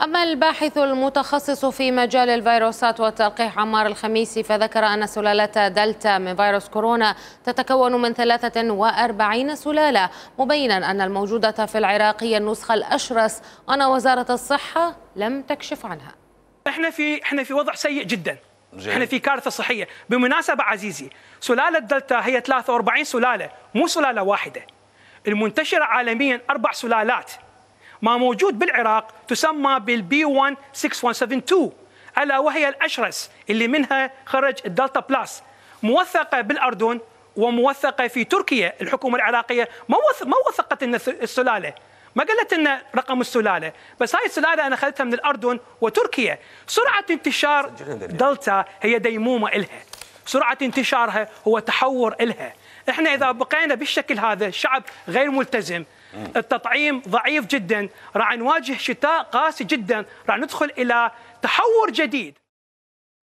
أما الباحث المتخصص في مجال الفيروسات والتلقيح عمار الخميسي فذكر أن سلالة دلتا من فيروس كورونا تتكون من 43 سلالة مبينا أن الموجودة في العراق هي النسخة الأشرس وأن وزارة الصحة لم تكشف عنها احنا في احنا في وضع سيء جدا جميل. احنا في كارثه صحيه بالمناسبه عزيزي سلاله دلتا هي 43 سلاله مو سلاله واحده المنتشره عالميا اربع سلالات ما موجود بالعراق تسمى بالبي 16172 ألا وهي الأشرس اللي منها خرج الدلتا بلاس موثقة بالأردن وموثقة في تركيا الحكومة العراقية ما وثقت السلالة ما قالت لنا رقم السلاله، بس هاي السلاله انا اخذتها من الاردن وتركيا، سرعه انتشار دلتا هي ديمومه الها، سرعة انتشارها هو تحور إلها احنا اذا بقينا بالشكل هذا الشعب غير ملتزم التطعيم ضعيف جدا راح نواجه شتاء قاسي جدا راح ندخل الى تحور جديد